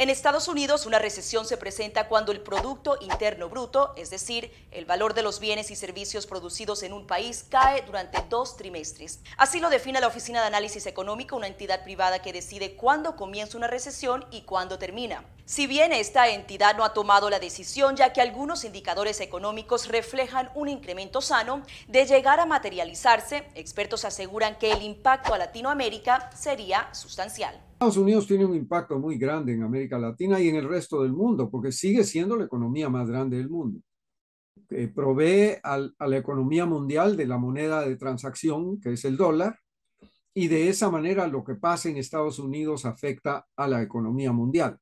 En Estados Unidos, una recesión se presenta cuando el Producto Interno Bruto, es decir, el valor de los bienes y servicios producidos en un país, cae durante dos trimestres. Así lo define la Oficina de Análisis Económico, una entidad privada que decide cuándo comienza una recesión y cuándo termina. Si bien esta entidad no ha tomado la decisión, ya que algunos indicadores económicos reflejan un incremento sano, de llegar a materializarse, expertos aseguran que el impacto a Latinoamérica sería sustancial. Estados Unidos tiene un impacto muy grande en América Latina y en el resto del mundo, porque sigue siendo la economía más grande del mundo. Eh, provee a la economía mundial de la moneda de transacción, que es el dólar, y de esa manera lo que pasa en Estados Unidos afecta a la economía mundial.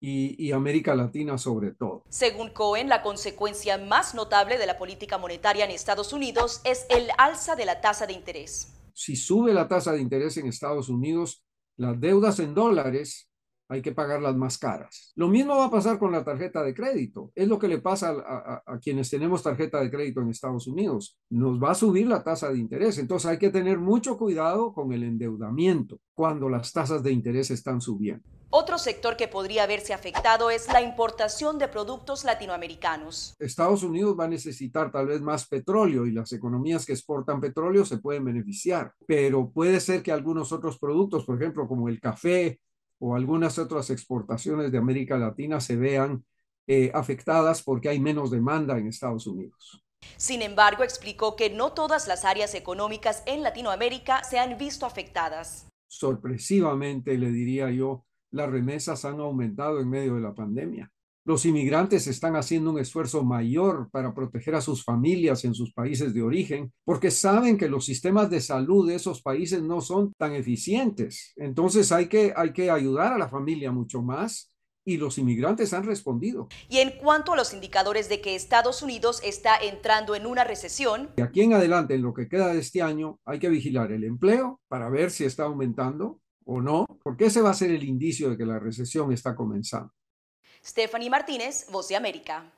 Y, y, América Latina sobre todo. Según Cohen, la consecuencia más notable de la política monetaria en Estados Unidos es el alza de la tasa de interés. Si sube la tasa de interés en Estados Unidos, las deudas en dólares hay que pagarlas más caras. Lo mismo va a pasar con la tarjeta de crédito. Es lo que le pasa a, quienes tenemos tarjeta de crédito en Estados Unidos. Nos va a subir la tasa de interés. Entonces hay que tener mucho cuidado con el endeudamiento cuando las tasas de interés están subiendo. Otro sector que podría verse afectado es la importación de productos latinoamericanos. Estados Unidos va a necesitar tal vez más petróleo y las economías que exportan petróleo se pueden beneficiar, pero puede ser que algunos otros productos, por ejemplo, como el café o algunas otras exportaciones de América Latina se vean eh, afectadas porque hay menos demanda en Estados Unidos. Sin embargo, explicó que no todas las áreas económicas en Latinoamérica se han visto afectadas. Sorpresivamente, le diría yo, las remesas han aumentado en medio de la pandemia. Los inmigrantes están haciendo un esfuerzo mayor para proteger a sus familias en sus países de origen porque saben que los sistemas de salud de esos países no son tan eficientes. Entonces hay que, hay que ayudar a la familia mucho más y los inmigrantes han respondido. Y en cuanto a los indicadores de que Estados Unidos está entrando en una recesión. De aquí en adelante, en lo que queda de este año, hay que vigilar el empleo para ver si está aumentando, o no, porque ese va a ser el indicio de que la recesión está comenzando. Stephanie Martínez, Voz de América.